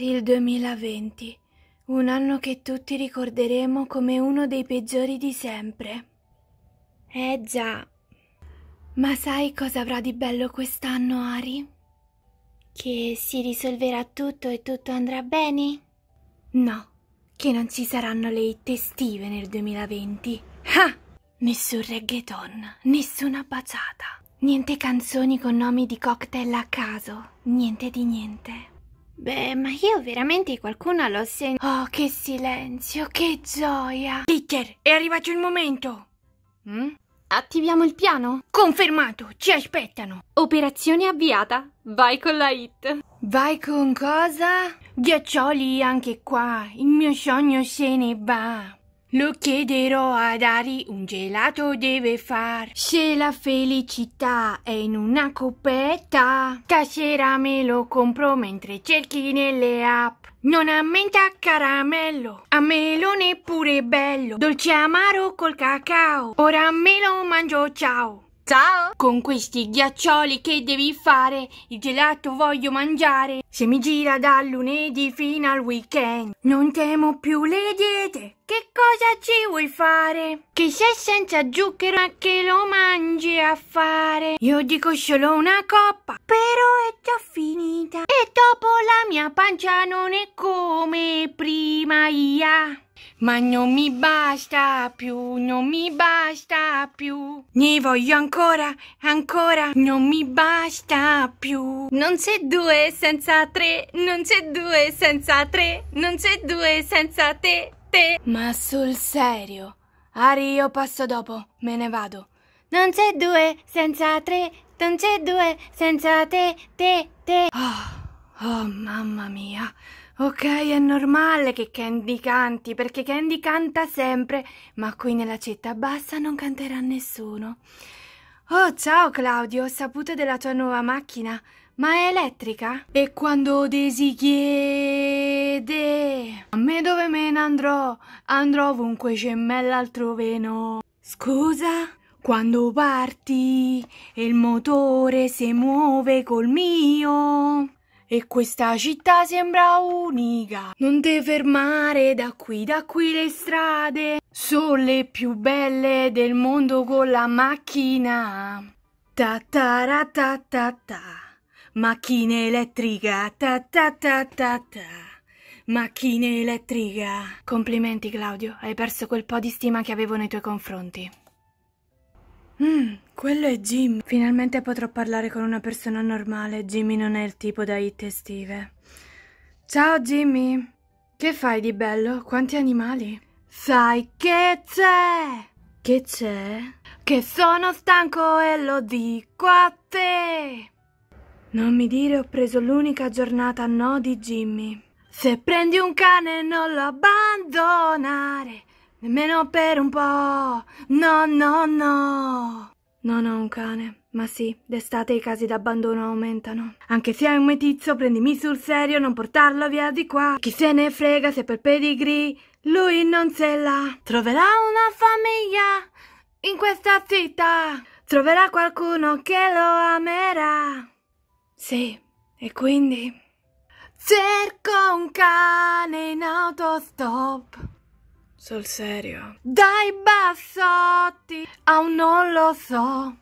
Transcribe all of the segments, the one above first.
il 2020, un anno che tutti ricorderemo come uno dei peggiori di sempre. Eh già. Ma sai cosa avrà di bello quest'anno, Ari? Che si risolverà tutto e tutto andrà bene? No, che non ci saranno le hit estive nel 2020. Ah! Nessun reggaeton, nessuna baciata, niente canzoni con nomi di cocktail a caso, niente di niente. Beh, ma io veramente qualcuno l'ho sentito. Oh, che silenzio, che gioia! Dicker, è arrivato il momento! Mm? Attiviamo il piano? Confermato, ci aspettano! Operazione avviata, vai con la hit! Vai con cosa? Ghiaccioli anche qua, il mio sogno se ne va! Lo chiederò ad Ari, un gelato deve far. Se la felicità è in una coppetta, stasera me lo compro mentre cerchi nelle app. Non a menta caramello, a melone pure bello, dolce amaro col cacao. Ora me lo mangio, ciao. Ciao! Con questi ghiaccioli che devi fare, il gelato voglio mangiare. Se mi gira dal lunedì fino al weekend, non temo più le diete. Che cosa ci vuoi fare? Che sei senza zucchero a che lo mangi a fare? Io dico solo una coppa, però è già finita. E dopo la mia pancia non è come prima, ia. Ma non mi basta più, non mi basta più. Ne voglio ancora, ancora, non mi basta più. Non c'è due senza tre, non c'è due senza tre, non c'è due senza te, te. Ma sul serio, Ari io passo dopo, me ne vado. Non c'è due senza tre, non c'è due senza te, te, te. Oh, oh mamma mia. Ok, è normale che Candy canti, perché Candy canta sempre, ma qui nella città bassa non canterà nessuno. Oh, ciao Claudio, ho saputo della tua nuova macchina, ma è elettrica? E quando Desi chiede a me dove me ne andrò, andrò ovunque c'è me l'altro veno. Scusa? Quando parti il motore si muove col mio. E questa città sembra unica. Non te fermare da qui, da qui le strade. Sono le più belle del mondo con la macchina. Ta ta ra ta ta ta. Macchina elettrica. Ta ta ta ta ta. Macchina elettrica. Complimenti Claudio, hai perso quel po' di stima che avevo nei tuoi confronti. Mmm, quello è Jimmy. Finalmente potrò parlare con una persona normale. Jimmy non è il tipo da hit estive. Ciao Jimmy. Che fai di bello? Quanti animali? Sai che c'è? Che c'è? Che sono stanco e lo dico a te. Non mi dire ho preso l'unica giornata no di Jimmy. Se prendi un cane non lo abbandonare. Nemmeno per un po'. No, no, no. Non ho un cane, ma sì, d'estate i casi d'abbandono aumentano. Anche se hai un metizzo, prendimi sul serio, non portarlo via di qua. Chi se ne frega se per pedigree lui non se l'ha. Troverà una famiglia in questa città. Troverà qualcuno che lo amerà. Sì, e quindi cerco un cane in autostop. Sul serio. Dai bassotti! a ah, un non lo so.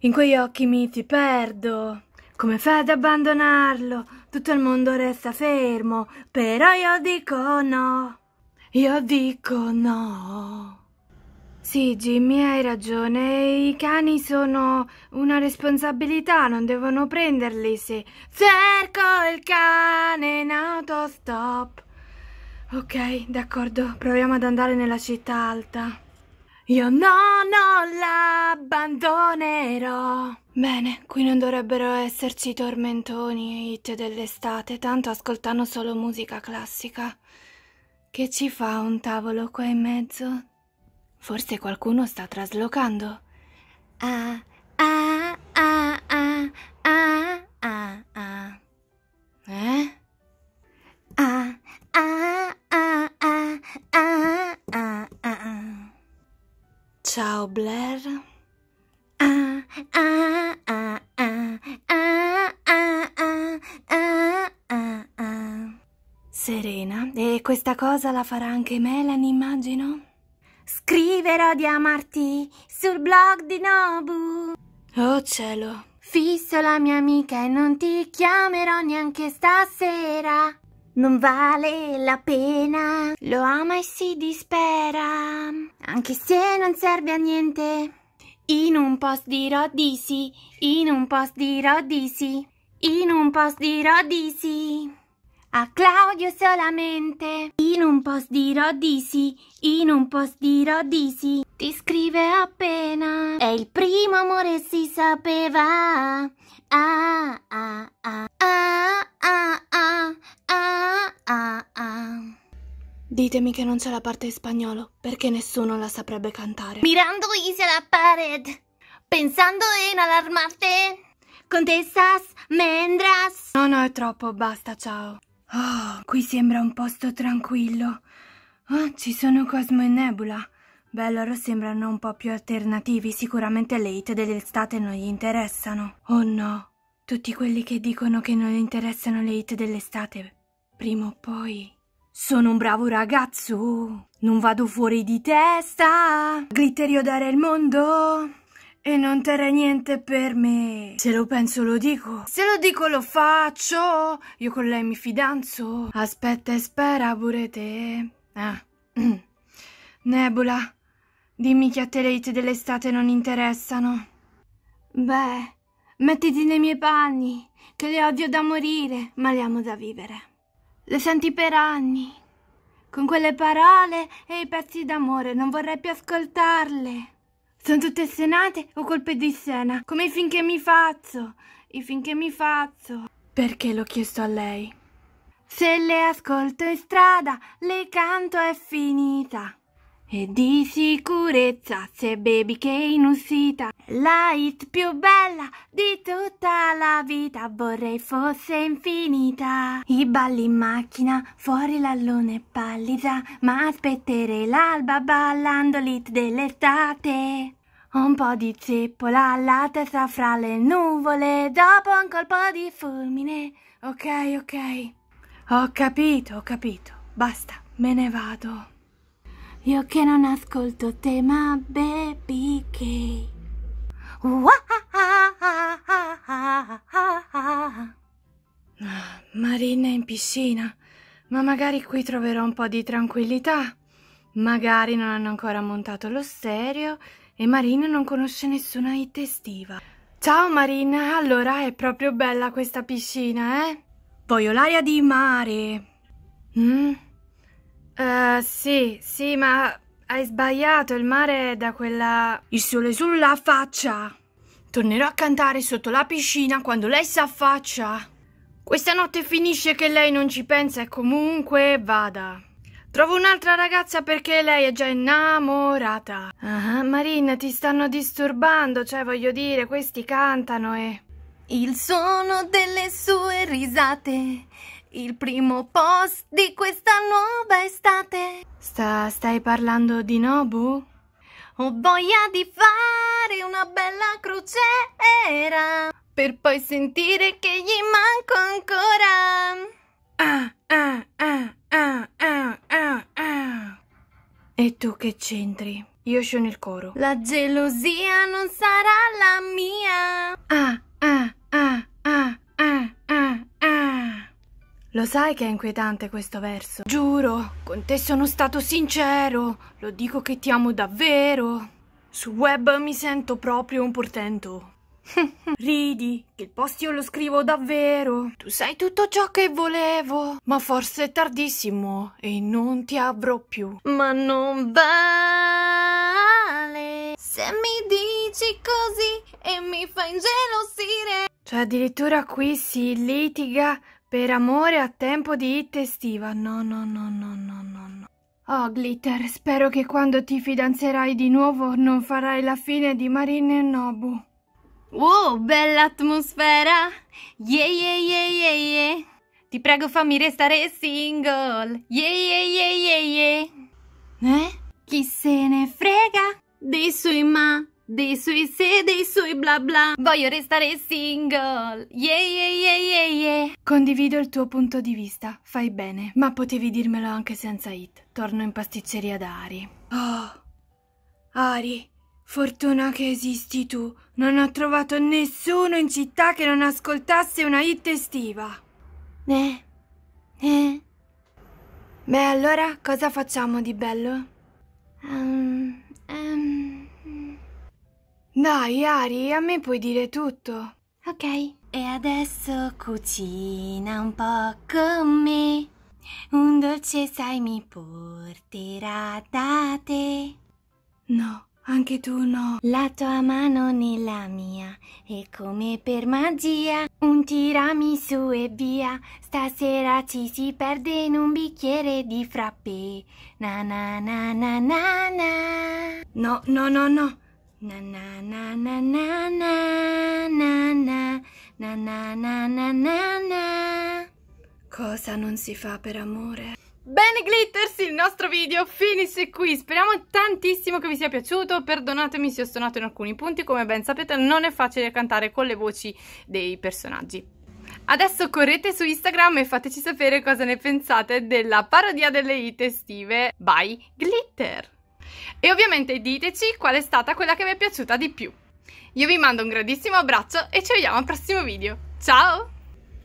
In quegli occhi mi ti perdo. Come fai ad abbandonarlo? Tutto il mondo resta fermo, però io dico no. Io dico no. Sì, Jimmy, hai ragione. I cani sono una responsabilità, non devono prenderli se cerco il cane in autostop. Ok, d'accordo, proviamo ad andare nella città alta. Io no, non l'abbandonerò. Bene, qui non dovrebbero esserci tormentoni e hit dell'estate, tanto ascoltano solo musica classica. Che ci fa un tavolo qua in mezzo? Forse qualcuno sta traslocando. Ah, ah, ah, ah, ah. Ciao Blair. Ah, ah, ah, Serena, e questa cosa la farà anche Melanie, immagino? Scriverò di amarti sul blog di Nobu. Oh cielo. Fisso la mia amica e non ti chiamerò neanche stasera. Non vale la pena, lo ama e si dispera, anche se non serve a niente. In un post dirò di sì, in un post dirò di sì, in un post dirò di sì. A Claudio solamente. In un post dirò di sì, in un post dirò di sì. Ti scrive appena. È il primo amore si sapeva. Ah ah ah ah ah ah ah Ditemi che non c'è la parte in spagnolo, perché nessuno la saprebbe cantare. Mirando hice la pared, pensando in allarmarte, con tessas mendras. No, no, è troppo, basta, ciao. Oh, qui sembra un posto tranquillo. Oh, ci sono Cosmo e Nebula. Beh, loro sembrano un po' più alternativi, sicuramente le hit dell'estate non gli interessano. Oh no, tutti quelli che dicono che non interessano le hit dell'estate, prima o poi... Sono un bravo ragazzo, non vado fuori di testa, glitterio dare il mondo e non terrà niente per me. Se lo penso lo dico, se lo dico lo faccio, io con lei mi fidanzo. Aspetta e spera pure te. Ah. Nebula, Dimmi che a te le hit dell'estate non interessano. Beh, mettiti nei miei panni, che le odio da morire, ma le amo da vivere. Le senti per anni. Con quelle parole e i pezzi d'amore non vorrei più ascoltarle. Sono tutte senate o colpe di sena, come i finché mi faccio, i finché mi faccio. Perché l'ho chiesto a lei? Se le ascolto in strada, le canto è finita. E di sicurezza se bevi che in uscita La hit più bella di tutta la vita Vorrei fosse infinita I balli in macchina, fuori l'allone pallida Ma aspetterei l'alba ballando l'hit dell'estate un po' di zeppola alla testa fra le nuvole, dopo un colpo di fulmine. Ok, ok. Ho capito, ho capito. Basta, me ne vado. Io che non ascolto te, ma baby che... Marina in piscina, ma magari qui troverò un po' di tranquillità. Magari non hanno ancora montato lo stereo e Marina non conosce nessuna hit estiva. Ciao Marina, allora è proprio bella questa piscina, eh? Voglio l'aria di mare. Mm? Uh, sì, sì, ma hai sbagliato, il mare è da quella... Il sole sulla faccia! Tornerò a cantare sotto la piscina quando lei si affaccia. Questa notte finisce che lei non ci pensa e comunque vada. Trovo un'altra ragazza perché lei è già innamorata. Ah, Marina, ti stanno disturbando, cioè voglio dire, questi cantano e... Il suono delle sue risate il primo post di questa nuova estate. Sta, stai parlando di Nobu? Ho voglia di fare una bella crociera per poi sentire che gli manco ancora. Ah, ah, ah, ah, ah, ah, ah. E tu che c'entri? Io sono il coro. La gelosia non sarà la mia. Ah, Lo sai che è inquietante questo verso? Giuro, con te sono stato sincero, lo dico che ti amo davvero. Su web mi sento proprio un portento. Ridi, che il post io lo scrivo davvero. Tu sai tutto ciò che volevo, ma forse è tardissimo e non ti avrò più. Ma non vale se mi dici così e mi fai ingelosire. Cioè addirittura qui si litiga per amore a tempo di hit estiva. No, no, no, no, no, no, no. Oh, Glitter, spero che quando ti fidanzerai di nuovo non farai la fine di Marine e Nobu. Wow, bella atmosfera! Yeah, yeah, yeah, yeah, yeah. Ti prego fammi restare single! Yeah, yeah, yeah, yeah, yeah. Eh? Chi se ne frega? Dei suoi ma... Dei suoi se, dei suoi bla bla. Voglio restare single. Yeah, yeah, yeah, yeah, yeah. Condivido il tuo punto di vista. Fai bene. Ma potevi dirmelo anche senza hit. Torno in pasticceria da Ari. Oh, Ari, fortuna che esisti tu. Non ho trovato nessuno in città che non ascoltasse una hit estiva. Eh, eh. Beh, allora cosa facciamo di bello? Um... Dai, Ari, a me puoi dire tutto. Ok, e adesso cucina un po' con me. Un dolce, sai, mi porterà da te. No, anche tu no. La tua mano nella mia e come per magia un tiramisù e via. Stasera ci si perde in un bicchiere di frappè. Na na na na na na. No, no, no, no na na na na na na na na na na na na na na Cosa non si fa per amore? Bene Glitters, il nostro video finisce qui, speriamo tantissimo che vi sia piaciuto, perdonatemi se ho stonato in alcuni punti, come ben sapete non è facile cantare con le voci dei personaggi. Adesso correte su Instagram e fateci sapere cosa ne pensate della parodia delle hit estive Bye Glitter! E ovviamente diteci qual è stata quella che vi è piaciuta di più. Io vi mando un grandissimo abbraccio e ci vediamo al prossimo video. Ciao!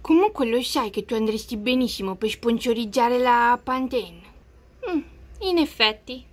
Comunque lo sai che tu andresti benissimo per sponsorizzare la Pantene? Mm, in effetti.